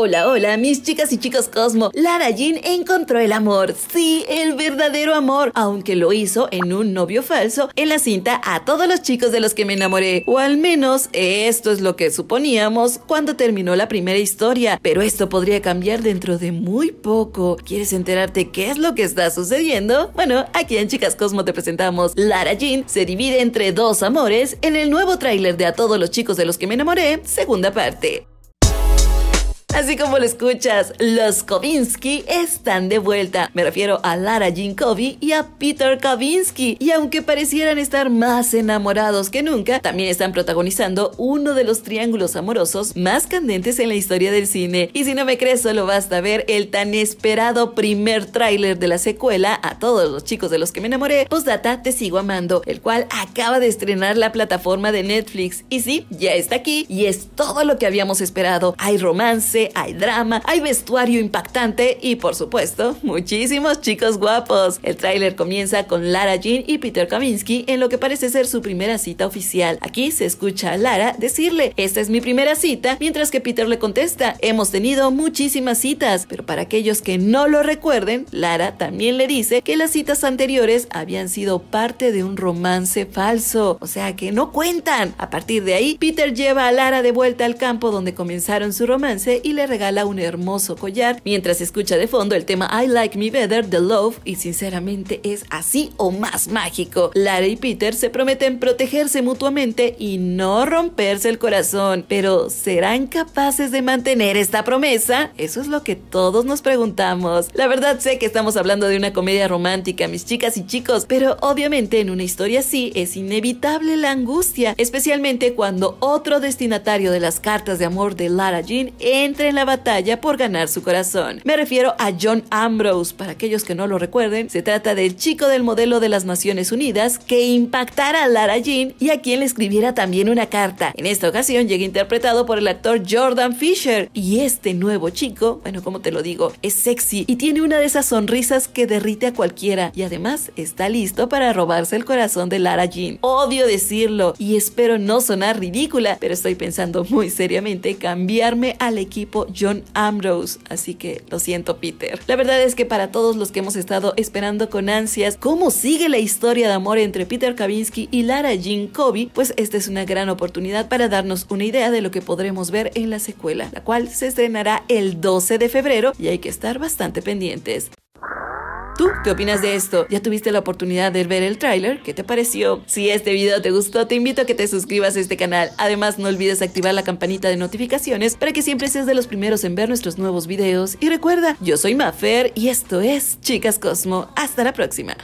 Hola, hola, mis chicas y chicos Cosmo. Lara Jean encontró el amor. Sí, el verdadero amor. Aunque lo hizo en un novio falso en la cinta a todos los chicos de los que me enamoré. O al menos esto es lo que suponíamos cuando terminó la primera historia. Pero esto podría cambiar dentro de muy poco. ¿Quieres enterarte qué es lo que está sucediendo? Bueno, aquí en Chicas Cosmo te presentamos. Lara Jean se divide entre dos amores en el nuevo tráiler de A todos los chicos de los que me enamoré, segunda parte. Así como lo escuchas, los Kovinsky están de vuelta. Me refiero a Lara Jean y a Peter Kavinsky. Y aunque parecieran estar más enamorados que nunca, también están protagonizando uno de los triángulos amorosos más candentes en la historia del cine. Y si no me crees, solo basta ver el tan esperado primer tráiler de la secuela a todos los chicos de los que me enamoré, Postdata Te Sigo Amando, el cual acaba de estrenar la plataforma de Netflix. Y sí, ya está aquí y es todo lo que habíamos esperado. Hay romance, hay drama, hay vestuario impactante y por supuesto muchísimos chicos guapos. El tráiler comienza con Lara Jean y Peter Kaminsky en lo que parece ser su primera cita oficial. Aquí se escucha a Lara decirle, esta es mi primera cita, mientras que Peter le contesta, hemos tenido muchísimas citas, pero para aquellos que no lo recuerden, Lara también le dice que las citas anteriores habían sido parte de un romance falso, o sea que no cuentan. A partir de ahí, Peter lleva a Lara de vuelta al campo donde comenzaron su romance le regala un hermoso collar, mientras escucha de fondo el tema I Like Me Better de Love y sinceramente es así o más mágico. Lara y Peter se prometen protegerse mutuamente y no romperse el corazón, pero ¿serán capaces de mantener esta promesa? Eso es lo que todos nos preguntamos. La verdad sé que estamos hablando de una comedia romántica, mis chicas y chicos, pero obviamente en una historia así es inevitable la angustia, especialmente cuando otro destinatario de las cartas de amor de Lara Jean en en la batalla por ganar su corazón. Me refiero a John Ambrose, para aquellos que no lo recuerden, se trata del chico del modelo de las Naciones Unidas que impactara a Lara Jean y a quien le escribiera también una carta. En esta ocasión llega interpretado por el actor Jordan Fisher y este nuevo chico, bueno, como te lo digo, es sexy y tiene una de esas sonrisas que derrite a cualquiera y además está listo para robarse el corazón de Lara Jean. Odio decirlo y espero no sonar ridícula, pero estoy pensando muy seriamente cambiarme al equipo John Ambrose, así que lo siento Peter. La verdad es que para todos los que hemos estado esperando con ansias cómo sigue la historia de amor entre Peter Kavinsky y Lara Jean Covey, pues esta es una gran oportunidad para darnos una idea de lo que podremos ver en la secuela, la cual se estrenará el 12 de febrero y hay que estar bastante pendientes. ¿Tú qué opinas de esto? ¿Ya tuviste la oportunidad de ver el tráiler? ¿Qué te pareció? Si este video te gustó, te invito a que te suscribas a este canal. Además, no olvides activar la campanita de notificaciones para que siempre seas de los primeros en ver nuestros nuevos videos. Y recuerda, yo soy Mafer y esto es Chicas Cosmo. Hasta la próxima.